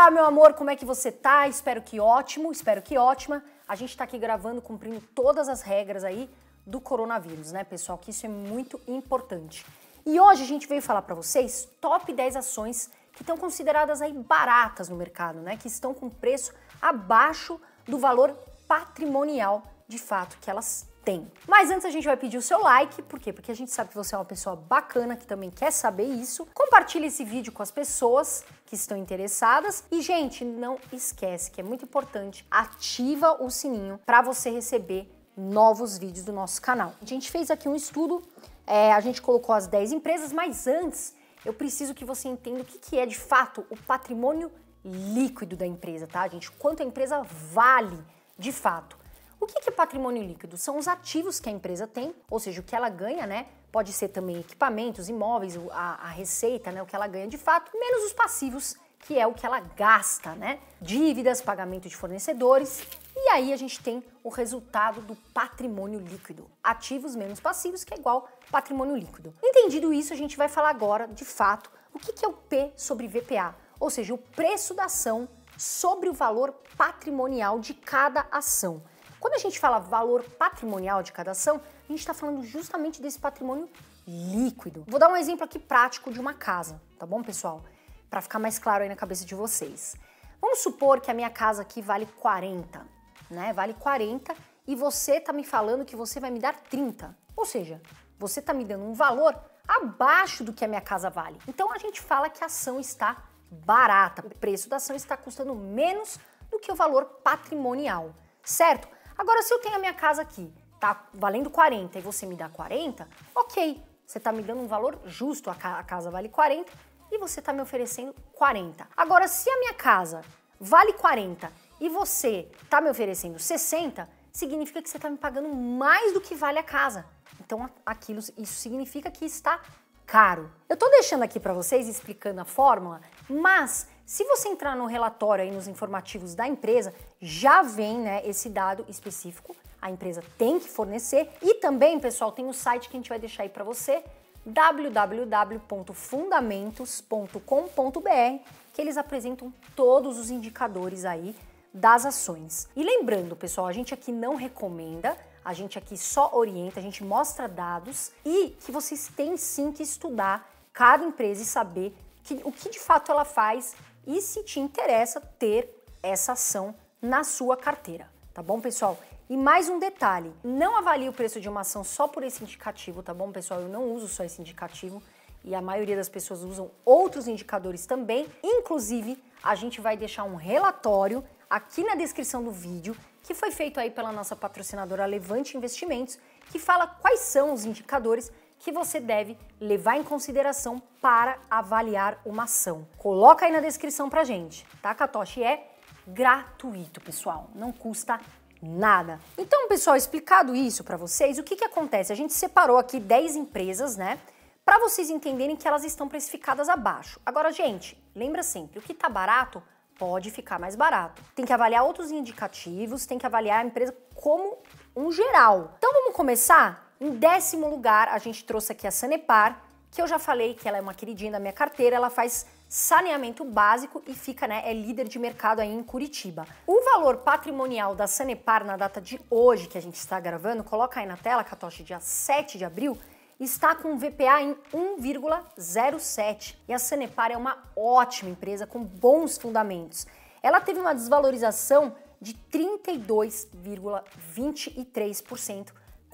Olá, meu amor, como é que você tá? Espero que ótimo, espero que ótima. A gente tá aqui gravando, cumprindo todas as regras aí do coronavírus, né, pessoal? Que isso é muito importante. E hoje a gente veio falar para vocês top 10 ações que estão consideradas aí baratas no mercado, né? Que estão com preço abaixo do valor patrimonial de fato que elas tem. Mas antes a gente vai pedir o seu like, por quê? Porque a gente sabe que você é uma pessoa bacana que também quer saber isso. Compartilhe esse vídeo com as pessoas que estão interessadas e gente, não esquece que é muito importante, ativa o sininho para você receber novos vídeos do nosso canal. A gente fez aqui um estudo, é, a gente colocou as 10 empresas, mas antes eu preciso que você entenda o que, que é de fato o patrimônio líquido da empresa, tá, gente? Quanto a empresa vale de fato. O que é patrimônio líquido? São os ativos que a empresa tem, ou seja, o que ela ganha, né? Pode ser também equipamentos, imóveis, a, a receita, né? O que ela ganha de fato, menos os passivos, que é o que ela gasta, né? Dívidas, pagamento de fornecedores. E aí a gente tem o resultado do patrimônio líquido. Ativos menos passivos, que é igual patrimônio líquido. Entendido isso, a gente vai falar agora, de fato, o que é o P sobre VPA, ou seja, o preço da ação sobre o valor patrimonial de cada ação. Quando a gente fala valor patrimonial de cada ação, a gente está falando justamente desse patrimônio líquido. Vou dar um exemplo aqui prático de uma casa, tá bom, pessoal? Para ficar mais claro aí na cabeça de vocês. Vamos supor que a minha casa aqui vale 40, né? Vale 40 e você tá me falando que você vai me dar 30. Ou seja, você tá me dando um valor abaixo do que a minha casa vale. Então a gente fala que a ação está barata, o preço da ação está custando menos do que o valor patrimonial, certo? Agora, se eu tenho a minha casa aqui, tá valendo 40 e você me dá 40, ok, você tá me dando um valor justo, a, ca a casa vale 40 e você tá me oferecendo 40. Agora, se a minha casa vale 40 e você tá me oferecendo 60, significa que você tá me pagando mais do que vale a casa. Então, aquilo, isso significa que está caro. Eu tô deixando aqui para vocês explicando a fórmula, mas se você entrar no relatório aí nos informativos da empresa, já vem né, esse dado específico, a empresa tem que fornecer. E também, pessoal, tem o um site que a gente vai deixar aí para você, www.fundamentos.com.br, que eles apresentam todos os indicadores aí das ações. E lembrando, pessoal, a gente aqui não recomenda, a gente aqui só orienta, a gente mostra dados e que vocês têm sim que estudar cada empresa e saber que, o que de fato ela faz e se te interessa ter essa ação na sua carteira, tá bom, pessoal? E mais um detalhe, não avalie o preço de uma ação só por esse indicativo, tá bom, pessoal? Eu não uso só esse indicativo e a maioria das pessoas usam outros indicadores também. Inclusive, a gente vai deixar um relatório aqui na descrição do vídeo que foi feito aí pela nossa patrocinadora Levante Investimentos, que fala quais são os indicadores que você deve levar em consideração para avaliar uma ação. Coloca aí na descrição pra gente, tá? Katoshi é gratuito, pessoal. Não custa nada. Então, pessoal, explicado isso para vocês, o que que acontece? A gente separou aqui 10 empresas, né? Para vocês entenderem que elas estão precificadas abaixo. Agora, gente, lembra sempre, o que tá barato pode ficar mais barato. Tem que avaliar outros indicativos, tem que avaliar a empresa como um geral. Então vamos começar em décimo lugar, a gente trouxe aqui a Sanepar, que eu já falei que ela é uma queridinha da minha carteira, ela faz saneamento básico e fica, né, é líder de mercado aí em Curitiba. O valor patrimonial da Sanepar na data de hoje que a gente está gravando, coloca aí na tela, Catoche, dia 7 de abril, está com um VPA em 1,07. E a Sanepar é uma ótima empresa com bons fundamentos. Ela teve uma desvalorização de 32,23%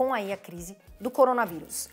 com aí a crise do coronavírus.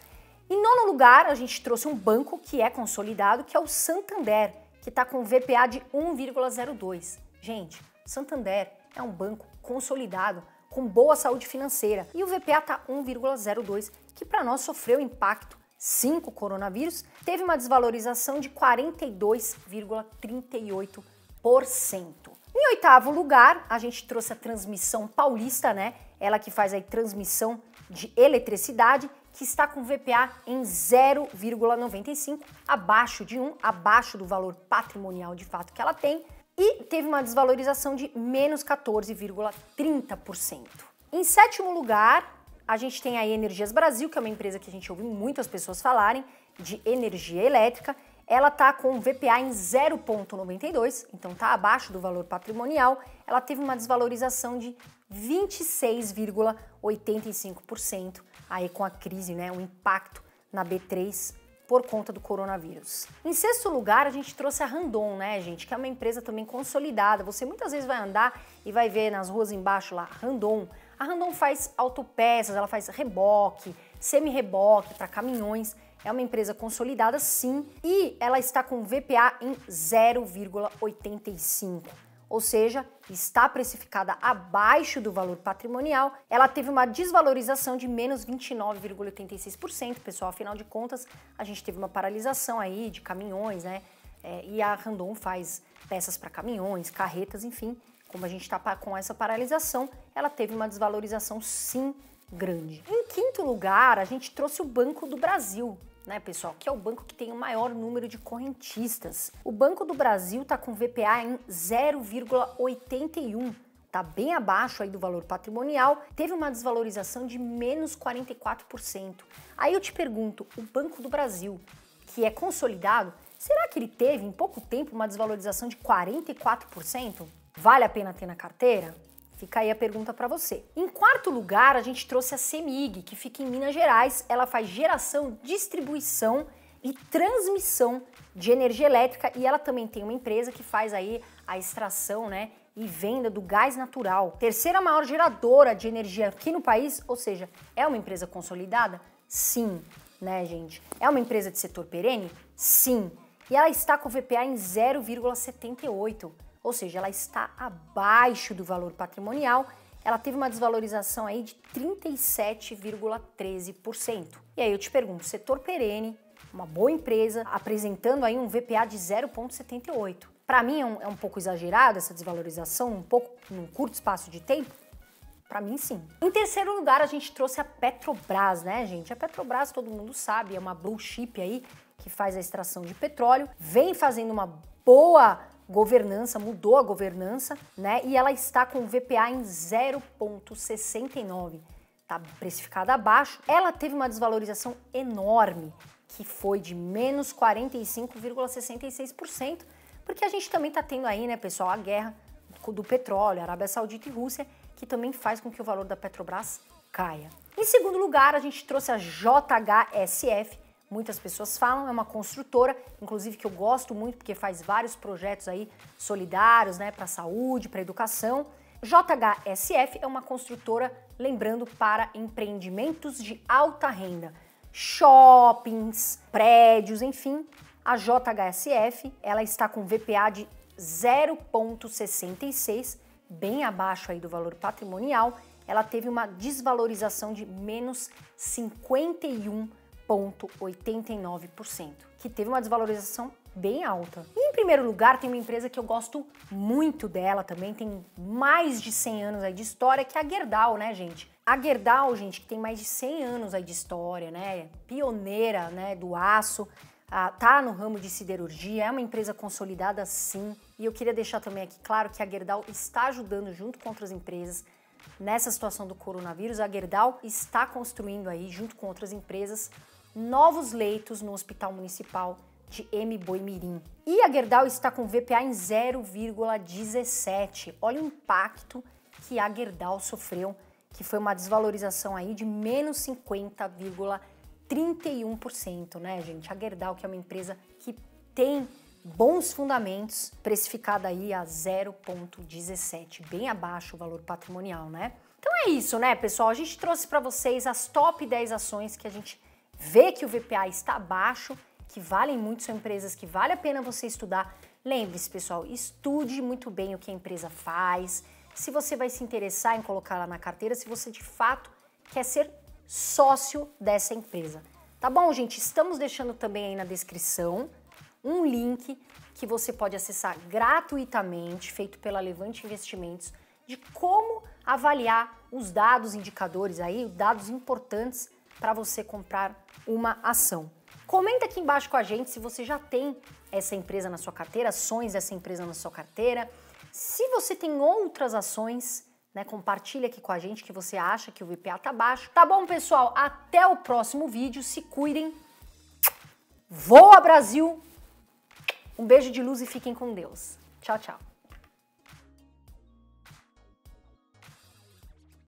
Em nono lugar, a gente trouxe um banco que é consolidado, que é o Santander, que está com VPA de 1,02. Gente, Santander é um banco consolidado, com boa saúde financeira, e o VPA está 1,02, que para nós sofreu impacto 5 coronavírus, teve uma desvalorização de 42,38%. Em oitavo lugar, a gente trouxe a transmissão paulista, né? Ela que faz aí transmissão de eletricidade que está com VPA em 0,95, abaixo de 1, abaixo do valor patrimonial de fato que ela tem, e teve uma desvalorização de menos 14,30%. Em sétimo lugar, a gente tem a Energias Brasil, que é uma empresa que a gente ouve muitas pessoas falarem de energia elétrica, ela está com VPA em 0,92, então está abaixo do valor patrimonial, ela teve uma desvalorização de 26,85% aí com a crise, né, o impacto na B3 por conta do coronavírus. Em sexto lugar, a gente trouxe a Randon, né, gente, que é uma empresa também consolidada. Você muitas vezes vai andar e vai ver nas ruas embaixo lá Randon, a Randon faz autopeças, ela faz reboque, semi-reboque para caminhões. É uma empresa consolidada, sim, e ela está com VPA em 0,85 ou seja, está precificada abaixo do valor patrimonial, ela teve uma desvalorização de menos 29,86%, pessoal, afinal de contas, a gente teve uma paralisação aí de caminhões, né? É, e a Randon faz peças para caminhões, carretas, enfim, como a gente está com essa paralisação, ela teve uma desvalorização sim grande. Em quinto lugar, a gente trouxe o Banco do Brasil, né, pessoal, que é o banco que tem o maior número de correntistas. O Banco do Brasil está com VPA em 0,81, tá bem abaixo aí do valor patrimonial, teve uma desvalorização de menos 44%. Aí eu te pergunto, o Banco do Brasil, que é consolidado, será que ele teve em pouco tempo uma desvalorização de 44%? Vale a pena ter na carteira? Fica aí a pergunta para você. Em quarto lugar, a gente trouxe a CEMIG, que fica em Minas Gerais. Ela faz geração, distribuição e transmissão de energia elétrica e ela também tem uma empresa que faz aí a extração, né, e venda do gás natural. Terceira maior geradora de energia aqui no país, ou seja, é uma empresa consolidada? Sim, né, gente? É uma empresa de setor perene? Sim. E ela está com o VPA em 0,78 ou seja, ela está abaixo do valor patrimonial, ela teve uma desvalorização aí de 37,13%. E aí eu te pergunto, setor perene, uma boa empresa, apresentando aí um VPA de 0,78. Para mim é um, é um pouco exagerado essa desvalorização, um pouco num curto espaço de tempo, para mim, sim. Em terceiro lugar, a gente trouxe a Petrobras, né, gente? A Petrobras, todo mundo sabe, é uma blue chip aí que faz a extração de petróleo, vem fazendo uma boa governança, mudou a governança, né? E ela está com o VPA em 0,69. Tá precificada abaixo. Ela teve uma desvalorização enorme, que foi de menos 45,66%, porque a gente também está tendo aí, né, pessoal, a guerra do petróleo, Arábia Saudita e Rússia, que também faz com que o valor da Petrobras caia. Em segundo lugar, a gente trouxe a JHSF, muitas pessoas falam, é uma construtora, inclusive que eu gosto muito porque faz vários projetos aí solidários, né, para saúde, para educação. JHSF é uma construtora, lembrando, para empreendimentos de alta renda, shoppings, prédios, enfim. A JHSF, ela está com VPA de 0.66, bem abaixo aí do valor patrimonial. Ela teve uma desvalorização de menos 51 0,89%, que teve uma desvalorização bem alta. E em primeiro lugar, tem uma empresa que eu gosto muito dela também, tem mais de 100 anos aí de história, que é a Gerdau, né, gente? A Gerdau, gente, que tem mais de 100 anos aí de história, né? É pioneira, né, do aço, ah, tá no ramo de siderurgia, é uma empresa consolidada sim. E eu queria deixar também aqui claro que a Gerdau está ajudando junto com outras empresas nessa situação do coronavírus. A Gerdau está construindo aí junto com outras empresas novos leitos no Hospital Municipal de M. Boimirim. E a Gerdau está com VPA em 0,17. Olha o impacto que a Gerdau sofreu, que foi uma desvalorização aí de menos 50,31%, né, gente? A Gerdau, que é uma empresa que tem bons fundamentos, precificada aí a 0,17, bem abaixo o valor patrimonial, né? Então é isso, né, pessoal? A gente trouxe para vocês as top 10 ações que a gente vê que o VPA está baixo, que valem muito, são empresas que vale a pena você estudar. Lembre-se, pessoal, estude muito bem o que a empresa faz, se você vai se interessar em colocá-la na carteira, se você de fato quer ser sócio dessa empresa. Tá bom, gente? Estamos deixando também aí na descrição um link que você pode acessar gratuitamente, feito pela Levante Investimentos, de como avaliar os dados, indicadores aí, dados importantes para você comprar uma ação. Comenta aqui embaixo com a gente se você já tem essa empresa na sua carteira, ações dessa empresa na sua carteira. Se você tem outras ações, né, compartilha aqui com a gente que você acha que o VPA tá baixo. Tá bom, pessoal? Até o próximo vídeo. Se cuidem. Voa Brasil! Um beijo de luz e fiquem com Deus. Tchau, tchau.